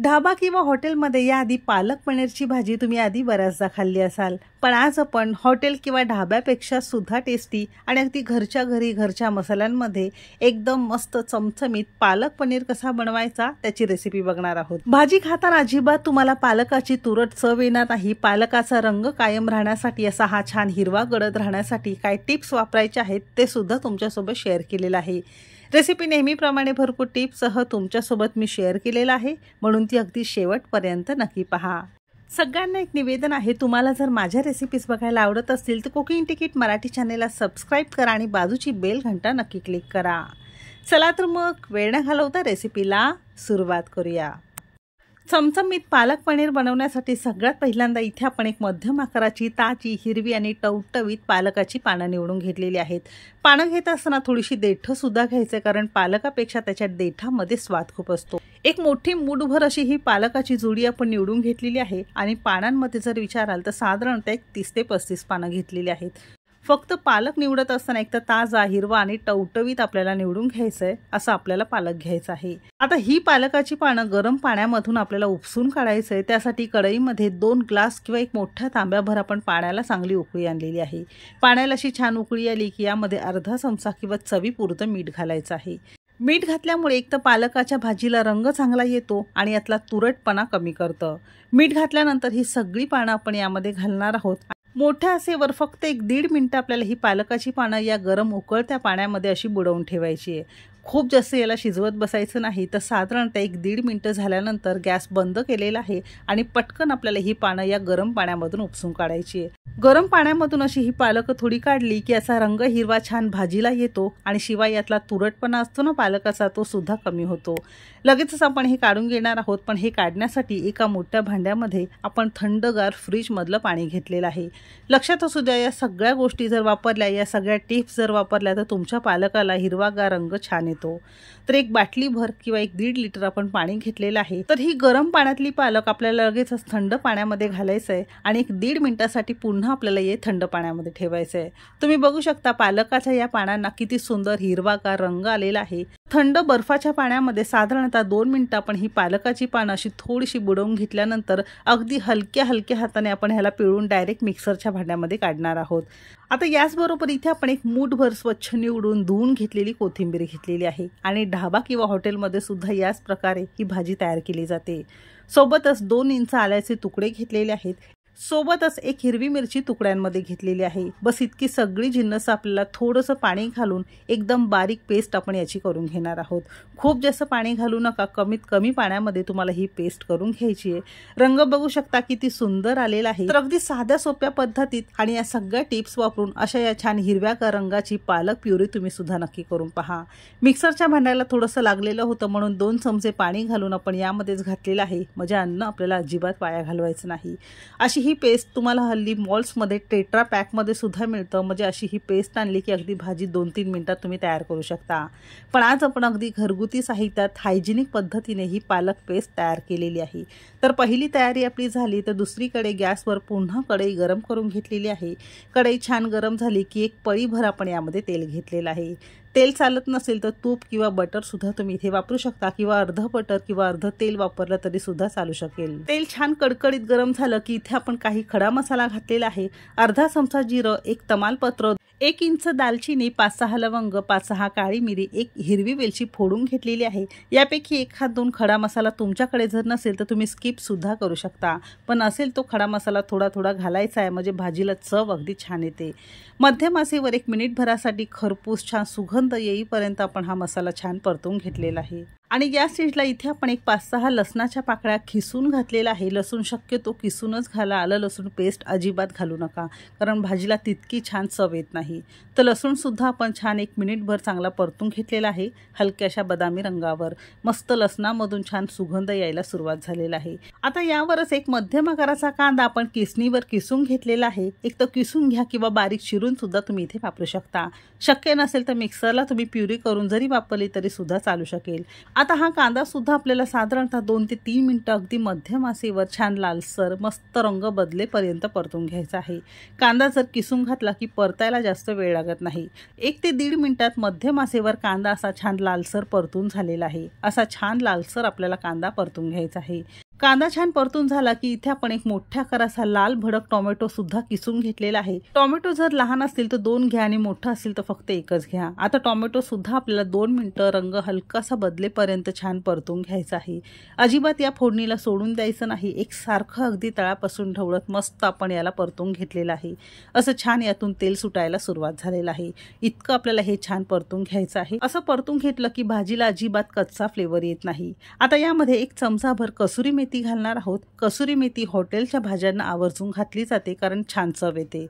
ढाबा किंवा हॉटेलमध्ये आधी पालक पनीरची भाजी तुम्ही आधी बऱ्याचदा खाल्ली असाल पण आज आपण हॉटेल किंवा ढाब्यापेक्षा सुद्धा टेस्टी आणि अगदी घरच्या घरी घरच्या मसाल्यांमध्ये एकदम मस्त चमचमीत पालक पनीर कसा बनवायचा त्याची रेसिपी बघणार आहोत भाजी खाताना अजिबात तुम्हाला पालकाची तुरट चव येणार नाही पालकाचा रंग कायम राहण्यासाठी असा हा छान हिरवा गडद राहण्यासाठी काय टिप्स वापरायचे आहेत ते सुद्धा तुमच्यासोबत शेअर केलेलं आहे रेसिपी नेहमीप्रमाणे भरपूर टिप्ससह तुमच्यासोबत मी शेअर केलेला आहे म्हणून ती अगदी शेवटपर्यंत नक्की पहा सगळ्यांना एक निवेदन आहे तुम्हाला जर माझ्या रेसिपीज बघायला आवडत असतील तर कुकिंग तिकीट मराठी चॅनेलला सबस्क्राईब करा आणि बाजूची बेल घंटा नक्की क्लिक करा चला तर मग वेळ न घालवता रेसिपीला सुरुवात करूया चमचमीत पालक पनीर बनवण्यासाठी सगळ्यात पहिल्यांदा इथे आपण एक मध्यम आकाराची ताजी हिरवी आणि टवटवीत पालकाची पानं निवडून घेतलेली आहेत पानं घेत असताना थोडीशी देठ सुद्धा घ्यायचे कारण पालकापेक्षा त्याच्या देठामध्ये स्वाद खूप असतो एक मोठी मूठभर अशी ही पालकाची जुडी आपण निवडून घेतलेली आहे आणि पानांमध्ये जर विचाराल तर साधारणतः एक तीस ते पस्तीस पानं घेतलेली आहेत फक्त पालक निवडत असताना एक तर ताजा हिरवा आणि टवटवीत आपल्याला निवडून घ्यायचं आहे असं आपल्याला पालक घ्यायचा आहे आता ही पालकाची पानं गरम पाण्यामधून आपल्याला उपसून काढायचं आहे त्यासाठी कढईमध्ये दोन ग्लास किंवा एक मोठ्या तांब्याभर आपण पाण्याला चांगली उकळी आणलेली आहे पाण्याला अशी छान उकळी आली की यामध्ये अर्धा चमचा किंवा चवीपुरतं मीठ घालायचं आहे मीठ घातल्यामुळे एक तर पालकाच्या भाजीला रंग चांगला येतो आणि यातला तुरटपणा कमी करतं मीठ घातल्यानंतर ही सगळी पानं आपण यामध्ये घालणार आहोत मोठ्या असेवर फक्त एक दीड मिनटं आपल्याला ही पालकाची पानं या गरम उकळत्या पाण्यामध्ये अशी बुडवून ठेवायची आहे खूप जास्त याला शिजवत बसायचं नाही तर साधारणतः एक दीड मिनटं झाल्यानंतर गॅस बंद केलेला आहे आणि पटकन आपल्याला ही पानं या गरम पाण्यामधून उपसून काढायची आहे गरम पाण्यामधून अशी ही पालकं थोडी काढली की असा रंग हिरवा छान भाजीला येतो आणि शिवाय यातला तुरटपणा असतो ना पालकाचा तो सुद्धा कमी होतो लगेचच आपण हे काढून घेणार आहोत पण हे काढण्यासाठी एका मोठ्या भांड्यामध्ये आपण थंडगार फ्रीजमधलं पाणी घेतलेलं आहे लक्षात असू द्या या सगळ्या गोष्टी जर वापरल्या या सगळ्या टिप्स जर वापरल्या तर तुमच्या पालकाला हिरवागार रंग छान と तर एक बाटली भर किंवा एक दीड लिटर आपण पाणी घेतलेलं आहे तर ही गरम पाण्यातली पालक आपल्याला लगेच थंड पाण्यामध्ये घालायचं आहे आणि एक दीड मिनिटासाठी पुन्हा आपल्याला हे थंड पाण्यामध्ये ठेवायचं आहे तुम्ही बघू शकता पालकाच्या या पानांना किती सुंदर हिरवागार रंग आलेला आहे थंड बर्फाच्या पाण्यामध्ये साधारणतः दोन मिनिटं आपण ही पालकाची पानं अशी थोडीशी बुडवून घेतल्यानंतर अगदी हलक्या हलक्या हाताने आपण ह्याला पिळून डायरेक्ट मिक्सरच्या भांड्यामध्ये काढणार आहोत आता याचबरोबर इथे आपण एक मूठभर स्वच्छ निवडून धुवून घेतलेली कोथिंबीर घेतलेली आहे आणि ढाबा किंवा हॉटेलमध्ये सुद्धा याच प्रकारे ही भाजी तयार केली जाते सोबतच दोन इंच आल्याचे तुकडे घेतलेले आहेत सोबतच एक हिरवी मिरची तुकड्यांमध्ये घेतलेली आहे बस इतकी सगळी जिन्नस आपल्याला थोडंसं पाणी घालून एकदम बारीक पेस्ट आपण याची करून घेणार आहोत खूप जास्त पाणी घालू नका कमीत कमी पाण्यामध्ये तुम्हाला ही पेस्ट करून घ्यायची आहे रंग बघू शकता ती सुंदर आलेला आहे तर अगदी साध्या सोप्या पद्धतीत आणि या सगळ्या टिप्स वापरून अशा या छान हिरव्या रंगाची पालक प्युरी तुम्ही सुद्धा नक्की करून पहा मिक्सरच्या भांड्याला थोडंसं लागलेलं होतं म्हणून दोन चमचे पाणी घालून आपण यामध्येच घातलेलं आहे म्हणजे अन्न आपल्याला अजिबात पाया घालवायचं नाही अशी ही पेस्ट तुम्हाला हल्ली मॉल्समध्ये टेट्रा पॅकमध्ये सुद्धा मिळतं म्हणजे अशी ही पेस्ट आणली की अगदी भाजी दोन तीन मिनटात तुम्ही तयार करू शकता पण आज आपण अगदी घरगुती साहित्यात हायजिनिक पद्धतीने ही पालक पेस्ट तयार केलेली आहे तर पहिली तयारी आपली झाली तर दुसरीकडे गॅसवर पुन्हा कढई गरम करून घेतलेली आहे कढई छान गरम झाली की एक पळीभर आपण यामध्ये तेल घेतलेलं आहे तेल चालत नसेल तर तूप किंवा बटर सुद्धा तुम्ही इथे वापरू शकता किंवा अर्ध बटर किंवा अर्ध तेल वापरलं सुद्धा चालू शकेल तेल छान कडकडीत गरम झालं की इथे आपण काही खडा मसाला घातलेला आहे अर्धा चमचा जिरं एक तमालपत्र एक इंच दालचिनी पाच सहा लवंग पाच सहा काळी मिरी एक हिरवी वेलची फोडून घेतलेली आहे यापैकी एखाद दोन खडा मसाला तुमच्याकडे जर नसेल तर तुम्ही स्किप सुद्धा करू शकता पण असेल तो खडा मसाला थोडा थोडा घालायचा आहे म्हणजे भाजीला चव अगदी छान येते मध्यमासेवर एक मिनिटभरासाठी खरपूस छान सुगंध येईपर्यंत आपण हा मसाला छान परतून घेतलेला आहे आणि या स्टेजला इथे आपण एक पाच सहा लसणाच्या पाकळ्या खिसून घातलेला आहे लसूण शक्यतो किसूनच घाला आलं लसूण पेस्ट अजिबात घालू नका कारण भाजीला तितकी छान चव येत नाही तर लसूणसुद्धा आपण छान एक मिनिटभर चांगला परतून घेतलेला आहे हलक्याशा बदामी रंगावर मस्त लसणामधून छान सुगंध यायला सुरुवात झालेला आहे आता यावरच एक मध्यम आकाराचा कांदा आपण किसणीवर किसून घेतलेला आहे एक तर किसून घ्या किंवा बारीक शिरून सुद्धा तुम्ही इथे वापरू शकता शक्य नसेल तर मिक्सरला तुम्ही प्युरी करून जरी वापरली तरी सुद्धा चालू शकेल आता हा कांदा सुद्धा आपल्याला साधारणतः दोन ते तीन मिनटं अगदी मध्यम आसेवर छान लालसर मस्त रंग बदलेपर्यंत परतून घ्यायचा आहे कांदा जर किसून घातला की परतायला जास्त वेळ लागत नाही एक ते दीड मिनिटात मध्यम आसेवर कांदा असा छान लालसर परतून झालेला आहे असा छान लालसर आपल्याला कांदा परतून घ्यायचा आहे कांदा छान परतून झाला की इथे आपण एक मोठ्या करासा लाल भडक टोमॅटो सुद्धा किसून घेतलेला आहे टोमॅटो जर लहान असतील तर दोन घ्या आणि मोठा असेल तर फक्त एकच घ्या आता टोमॅटो सुद्धा आपल्याला दोन मिनिटं रंग हलकासा बदलेपर्यंत छान परतून घ्यायचा आहे अजिबात या फोडणीला सोडून द्यायचं नाही एक सारखं अगदी तळापासून ढवळत मस्त आपण याला परतून घेतलेलं आहे असं छान यातून तेल सुटायला सुरुवात झालेला आहे इतकं आपल्याला हे छान परतून घ्यायचं आहे असं परतून घेतलं की भाजीला अजिबात कच्चा फ्लेवर येत नाही आता यामध्ये एक चमचाभर कसुरी मेथी मेथी घालणार आहोत कसुरी मेथी हॉटेलच्या भाज्यांना आवर्जून घातली जाते कारण छान चव येते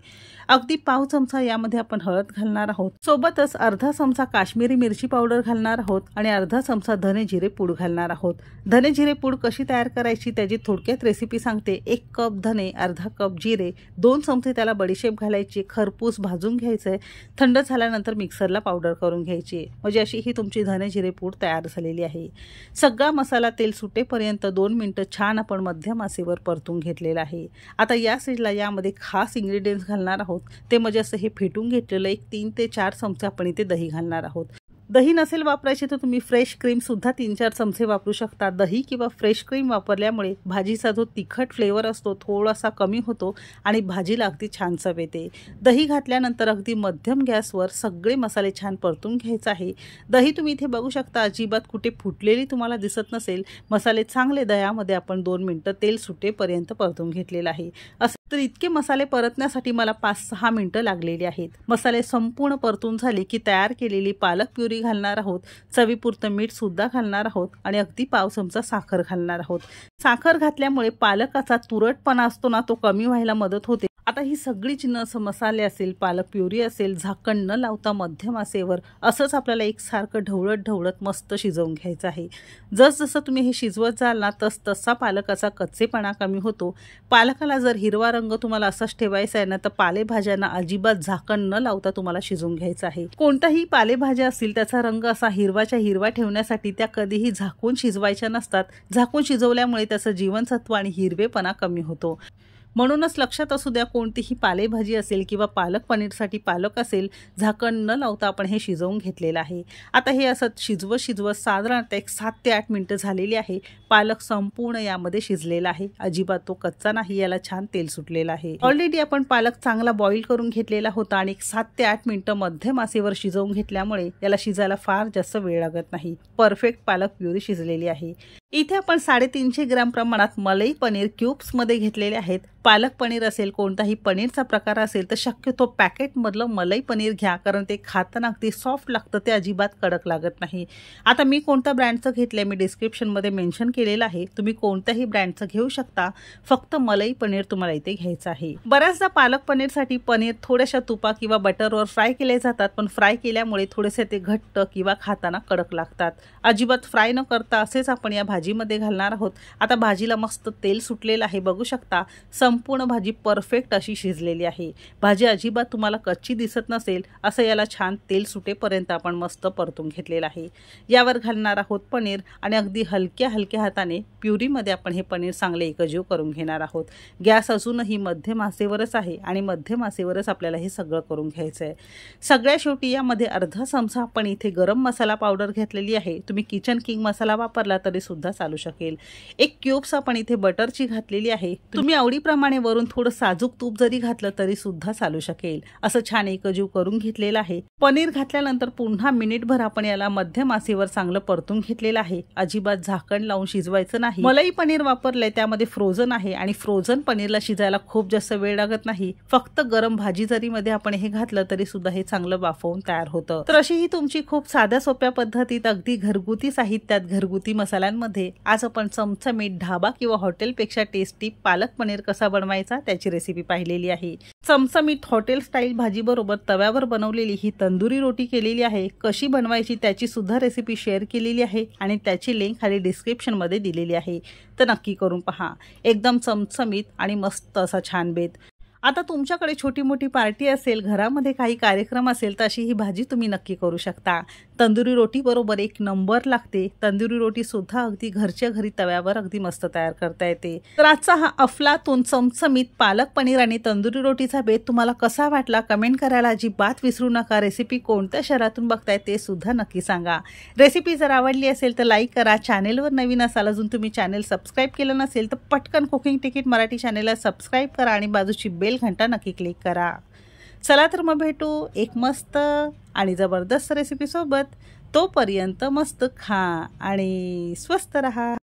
अगदी पाव चमचा यामध्ये आपण हळद घालणार आहोत सोबतच अर्धा चमचा काश्मीरी मिरची पावडर घालणार आहोत आणि अर्धा चमचा धने जिरे पूड घालणार आहोत धने जिरे पूड कशी तयार करायची त्याची थोडक्यात रेसिपी सांगते एक कप धने अर्धा कप जिरे दोन चमचे त्याला बडीशेप घालायची खरपूस भाजून घ्यायचं थंड झाल्यानंतर मिक्सरला पावडर करून घ्यायची म्हणजे अशी ही तुमची धने जिरे पूड तयार झालेली आहे सगळा मसाला तेल सुटेपर्यंत दोन मिनटं छान आपण मध्यम आसेवर परतून घेतलेला आहे आता या सीडला यामध्ये खास इन्ग्रेडियंट्स घालणार आहोत ते म्हणजे असं हे फेटून घेतलेलं एक तीन ते चार चमचे आपण इथे दही घालणार आहोत दही नसेल वापरायचे तर तुम्ही फ्रेश क्रीमसुद्धा तीन चार चमचे वापरू शकता दही किंवा फ्रेश क्रीम वापरल्यामुळे भाजीचा जो तिखट फ्लेवर असतो थोडासा कमी होतो आणि भाजीला अगदी छान चव येते दही घातल्यानंतर अगदी मध्यम गॅसवर सगळे मसाले छान परतून घ्यायचं आहे दही तुम्ही इथे बघू शकता अजिबात कुठे फुटलेली तुम्हाला दिसत नसेल मसाले चांगले दह्यामध्ये आपण दोन मिनटं तेल सुटेपर्यंत परतून घेतलेलं आहे असं तर इतके मसाले परतण्यासाठी मला पाच सहा मिनटं लागलेली आहेत मसाले संपूर्ण परतून झाले की तयार केलेली पालक प्युरी घालणार आहोत चवीपुरतं मीठसुद्धा घालणार आहोत आणि अगदी पाव चमचा साखर घालणार आहोत साखर घातल्यामुळे पालकाचा तुरटपणा असतो ना तो कमी व्हायला मदत होते आता ही सगळी चिन्ह असं मसाले असेल पालक प्युरी असेल झाकण न लावता मध्यम असेवर असंच आपल्याला एक सारखं ढवळत ढवळत मस्त शिजवून घ्यायचं आहे जसजसं तुम्ही हे शिजवत जाल ना तस तसा पालकाचा कच्चेपणा कमी होतो पालकाला जर हिरवा रंग तुम्हाला असाच ठेवायचा आहे ना तर पालेभाज्यांना अजिबात झाकण न लावता तुम्हाला शिजवून घ्यायचं आहे कोणताही पालेभाज्या असतील त्याचा रंग असा हिरवाच्या हिरवा ठेवण्यासाठी त्या कधीही झाकून शिजवायच्या नसतात झाकून शिजवल्यामुळे त्याचं जीवनसत्व आणि हिरवेपणा कमी होतो म्हणूनच लक्षात असू द्या कोणतीही पालेभाजी असेल किंवा पालक पनीरसाठी पालक असेल झाकण न लावता आपण हे शिजवून घेतलेलं आहे आता हे असं शिजवत शिजवत साधारणतः एक सात ते आठ मिनटं झालेली आहे पालक संपूर्ण यामध्ये शिजलेला आहे अजिबात तो कच्चा नाही याला छान तेल सुटलेलं आहे ऑलरेडी आपण पालक चांगला बॉईल करून घेतलेला होता आणि सात ते आठ मिनटं मध्यम आसेवर शिजवून घेतल्यामुळे याला शिजायला फार जास्त वेळ लागत नाही परफेक्ट पालक प्युरी शिजलेली आहे इथे आपण साडेतीनशे ग्राम प्रमाणात मलई पनीर क्यूब्समध्ये घेतलेले आहेत पालक पनीर असेल कोणताही पनीरचा प्रकार असेल तर शक्यतो पॅकेटमधलं मलई पनीर घ्या कारण ते खाताना अगदी सॉफ्ट लागतं ते अजिबात कडक लागत नाही आता मी कोणत्या ब्रँडचं घेतलं मी मी डिस्क्रिप्शनमध्ये मेन्शन केलेलं आहे तुम्ही कोणत्याही ब्रँडचं घेऊ शकता फक्त मलई पनीर तुम्हाला इथे घ्यायचं आहे बऱ्याचदा पालक पनीरसाठी पनीर थोड्याशा तुपा किंवा बटरवर फ्राय केले जातात पण फ्राय केल्यामुळे थोडेसे ते घट्ट किंवा खाताना कडक लागतात अजिबात फ्राय न करता असेच आपण या भाजीमध्ये घालणार आहोत आता भाजीला मस्त तेल सुटलेलं आहे बघू शकता संपूर्ण भाजी परफेक्ट अशी शिजलेली आहे भाजी अजिबात तुम्हाला कच्ची दिसत नसेल असं याला छान तेल सुटेपर्यंत आपण मस्त परतून घेतलेलं आहे यावर घालणार आहोत पनीर आणि अगदी हलक्या हलक्या हाताने प्युरीमध्ये आपण हे पनीर चांगले एकजीव करून घेणार आहोत गॅस अजूनही मध्य मासेवरच आहे आणि मध्य मासेवरच आपल्याला हे सगळं करून घ्यायचं आहे सगळ्या शेवटी यामध्ये अर्धा चमचा आपण इथे गरम मसाला पावडर घेतलेली आहे तुम्ही किचन किंग मसाला वापरला तरी सुद्धा चालू शकेल एक क्यूब्स आपण इथे बटरची घातलेली आहे तुम्ही आवडीप्रमाणे वरून थोडं साजूक तूप जरी घातलं तरी सुद्धा चालू शकेल असं छान एकजीव करून घेतलेलं आहे पनीर घातल्यानंतर पुन्हा मिनिटभर आपण याला मध्यम आसेवर चांगलं परतून घेतलेलं आहे अजिबात झाकण लावून शिजवायचं नाही मलाई पनीर वापरलंय त्यामध्ये फ्रोझन आहे आणि फ्रोझन पनीरला शिजायला खूप जास्त वेळ लागत नाही फक्त गरम भाजी जरी मध्ये आपण हे घातलं तरी सुद्धा हे चांगलं वाफवून तयार होतं तर अशी ही तुमची खूप साध्या सोप्या पद्धतीत अगदी घरगुती साहित्यात घरगुती मसाल्यांमध्ये मध्ये आज आपण चमचमीत ढाबा किंवा हॉटेलपेक्षा टेस्टी पालक पनीर कसा बनवायचा त्याची रेसिपी पाहिलेली आहे चमचमीत हॉटेल स्टाईल भाजीबरोबर तव्यावर बनवलेली ही तंदुरी रोटी केलेली आहे कशी बनवायची त्याची सुद्धा रेसिपी शेअर केलेली आहे आणि त्याची लिंक खाली डिस्क्रिप्शन मध्ये दिलेली आहे तर नक्की करून पहा एकदम चमचमीत आणि मस्त असा छान बेत आता तुमच्याकडे छोटी मोठी पार्टी असेल घरामध्ये काही कार्यक्रम असेल तर अशी ही भाजी तुम्ही नक्की करू शकता तंदुरी बरोबर एक नंबर लागते तंदुरी सुद्धा अगदी घरच्या घरी तव्यावर अगदी मस्त तयार करता येते तर आजचा हा अफलातून चमचमीत पालक पनीर आणि तंदुरी रोटीचा बेत तुम्हाला कसा वाटला कमेंट करायला बात विसरू नका रेसिपी कोणत्या शहरातून बघताय ते सुद्धा नक्की सांगा रेसिपी जर आवडली असेल तर लाईक करा चॅनेलवर नवीन असाल अजून तुम्ही चॅनेल सबस्क्राईब केलं नसेल तर पटकन कुकिंग तिकीट मराठी चॅनेलला सबस्क्राईब करा आणि बाजूची बेल बेल घंटा नक्की क्लिक करा चला तर मग भेटू एक मस्त आणि जबरदस्त रेसिपीसोबत तोपर्यंत मस्त खा आणि स्वस्त रहा